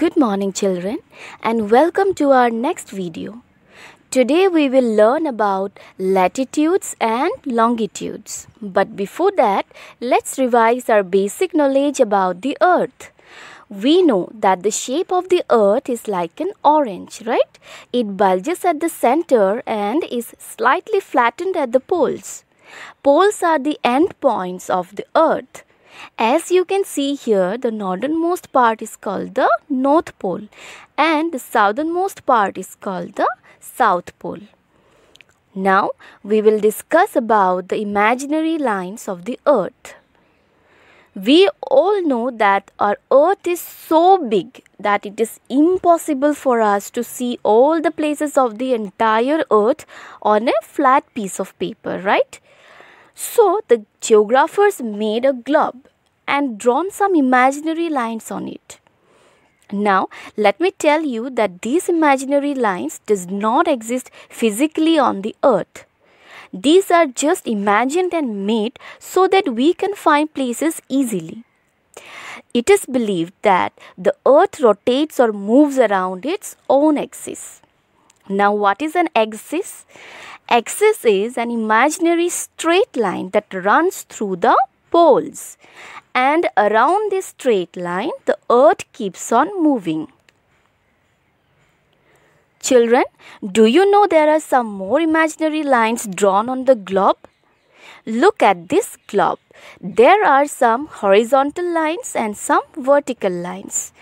Good morning children and welcome to our next video. Today we will learn about latitudes and longitudes. But before that, let's revise our basic knowledge about the earth. We know that the shape of the earth is like an orange, right? It bulges at the center and is slightly flattened at the poles. Poles are the end points of the earth. As you can see here, the northernmost part is called the North Pole and the southernmost part is called the South Pole. Now, we will discuss about the imaginary lines of the Earth. We all know that our Earth is so big that it is impossible for us to see all the places of the entire Earth on a flat piece of paper, right? So the geographers made a globe and drawn some imaginary lines on it. Now, let me tell you that these imaginary lines does not exist physically on the earth. These are just imagined and made so that we can find places easily. It is believed that the earth rotates or moves around its own axis. Now, what is an axis? Axis is an imaginary straight line that runs through the poles. And around this straight line, the earth keeps on moving. Children, do you know there are some more imaginary lines drawn on the globe? Look at this globe. There are some horizontal lines and some vertical lines.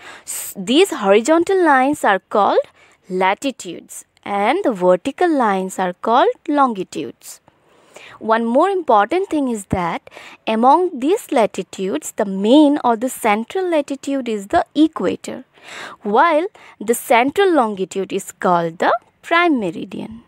These horizontal lines are called latitudes and the vertical lines are called longitudes. One more important thing is that among these latitudes, the main or the central latitude is the equator, while the central longitude is called the prime meridian.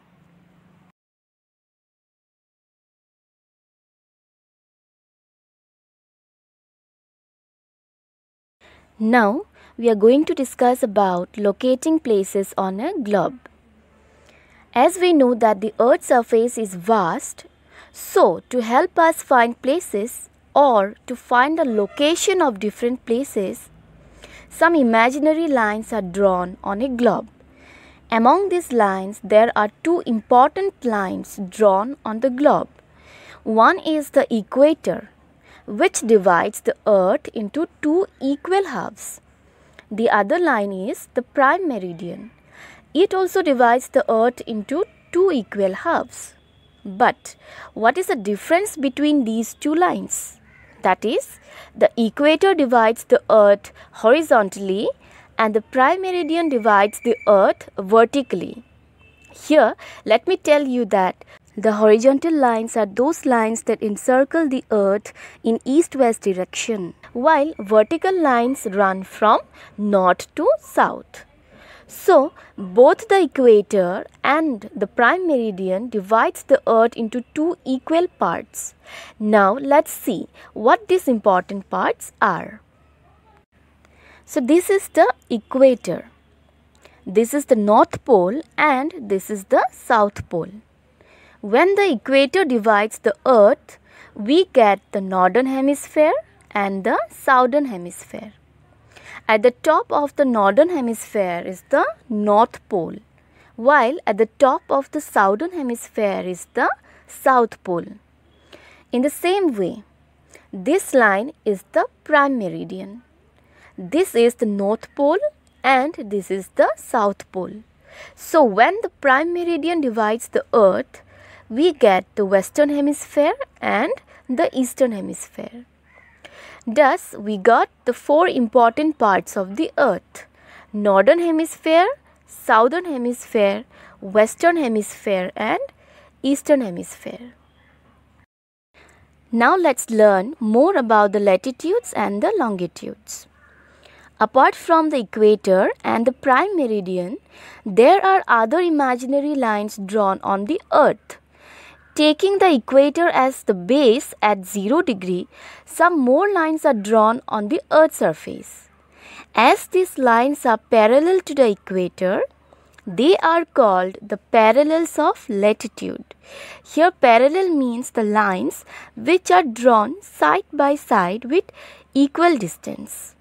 Now, we are going to discuss about locating places on a globe. As we know that the Earth's surface is vast, so to help us find places or to find the location of different places, some imaginary lines are drawn on a globe. Among these lines, there are two important lines drawn on the globe. One is the equator, which divides the Earth into two equal halves. The other line is the prime meridian it also divides the earth into two equal halves. But what is the difference between these two lines? That is, the equator divides the earth horizontally and the prime meridian divides the earth vertically. Here, let me tell you that the horizontal lines are those lines that encircle the earth in east-west direction, while vertical lines run from north to south. So, both the equator and the prime meridian divides the earth into two equal parts. Now, let's see what these important parts are. So, this is the equator. This is the north pole and this is the south pole. When the equator divides the earth, we get the northern hemisphere and the southern hemisphere. At the top of the northern hemisphere is the North Pole, while at the top of the southern hemisphere is the South Pole. In the same way, this line is the prime meridian. This is the North Pole and this is the South Pole. So when the prime meridian divides the earth, we get the western hemisphere and the eastern hemisphere. Thus, we got the four important parts of the earth northern hemisphere, southern hemisphere, western hemisphere, and eastern hemisphere. Now, let's learn more about the latitudes and the longitudes. Apart from the equator and the prime meridian, there are other imaginary lines drawn on the earth Taking the equator as the base at 0 degree, some more lines are drawn on the Earth's surface. As these lines are parallel to the equator, they are called the parallels of latitude. Here, parallel means the lines which are drawn side by side with equal distance.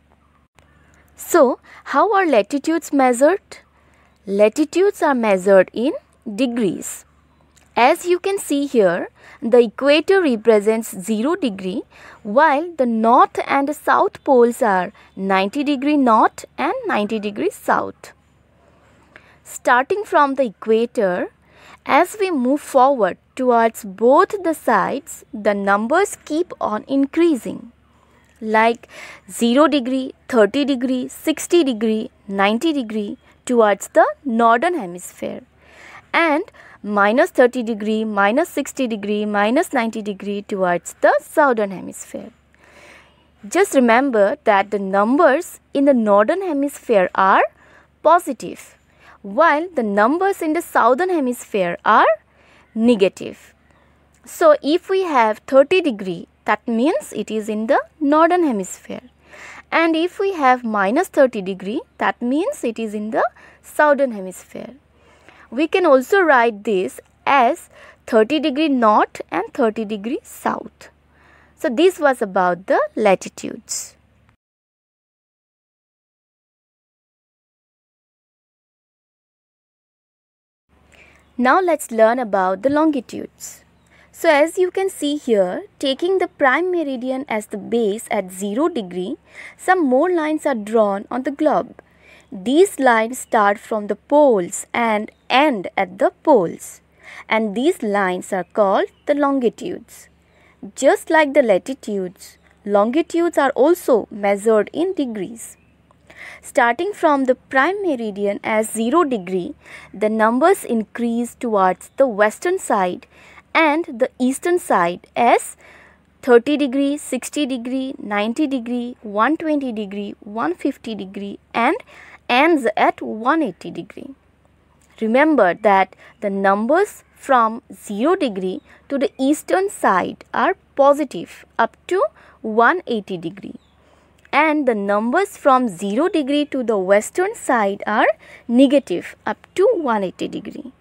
So, how are latitudes measured? Latitudes are measured in degrees. As you can see here, the equator represents 0 degree while the north and south poles are 90 degree north and 90 degree south. Starting from the equator, as we move forward towards both the sides, the numbers keep on increasing like 0 degree, 30 degree, 60 degree, 90 degree towards the northern hemisphere and minus 30 degree, minus 60 degree, minus 90 degree towards the southern hemisphere. Just remember that the numbers in the northern hemisphere are positive while the numbers in the southern hemisphere are negative. So if we have 30 degree that means it is in the northern hemisphere and if we have minus 30 degree that means it is in the southern hemisphere. We can also write this as 30 degree north and 30 degree south. So this was about the latitudes. Now let's learn about the longitudes. So as you can see here, taking the prime meridian as the base at 0 degree, some more lines are drawn on the globe. These lines start from the poles and end at the poles. And these lines are called the longitudes. Just like the latitudes, longitudes are also measured in degrees. Starting from the prime meridian as 0 degree, the numbers increase towards the western side and the eastern side as 30 degree, 60 degree, 90 degree, 120 degree, 150 degree and ends at 180 degree. Remember that the numbers from 0 degree to the eastern side are positive up to 180 degree and the numbers from 0 degree to the western side are negative up to 180 degree.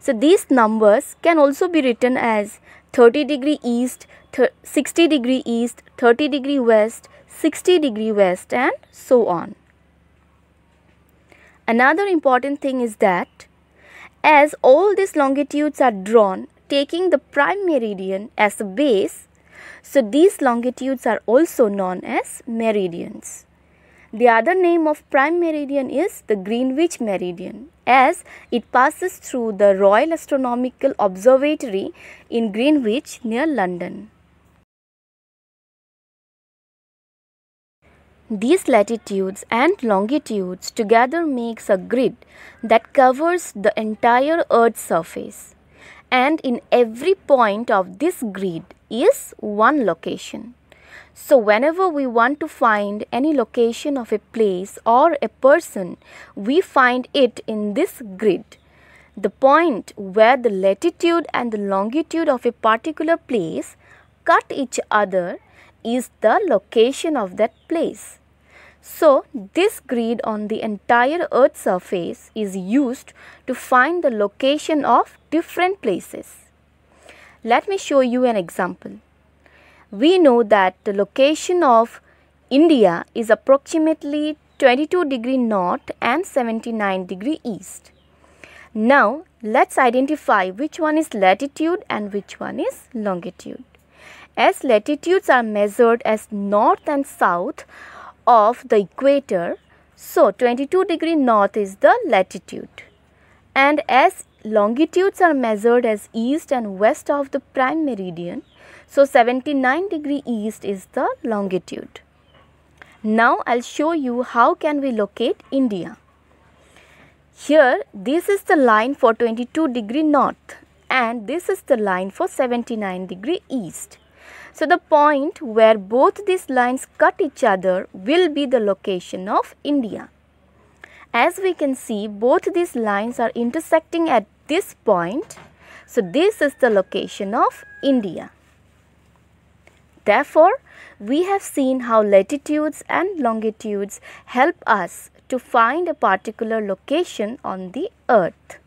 So these numbers can also be written as 30 degree east, 60 degree east, 30 degree west, 60 degree west and so on. Another important thing is that as all these longitudes are drawn taking the prime meridian as the base, so these longitudes are also known as meridians. The other name of prime meridian is the Greenwich meridian as it passes through the Royal Astronomical Observatory in Greenwich near London. These latitudes and longitudes together makes a grid that covers the entire earth's surface. And in every point of this grid is one location. So, whenever we want to find any location of a place or a person, we find it in this grid. The point where the latitude and the longitude of a particular place cut each other is the location of that place. So, this grid on the entire Earth's surface is used to find the location of different places. Let me show you an example. We know that the location of India is approximately 22 degree north and 79 degree east. Now, let's identify which one is latitude and which one is longitude. As latitudes are measured as north and south of the equator, so 22 degree north is the latitude. And as longitudes are measured as east and west of the prime meridian, so 79 degree east is the longitude. Now I'll show you how can we locate India. Here this is the line for 22 degree north and this is the line for 79 degree east. So the point where both these lines cut each other will be the location of India. As we can see, both these lines are intersecting at this point. So this is the location of India. Therefore, we have seen how latitudes and longitudes help us to find a particular location on the earth.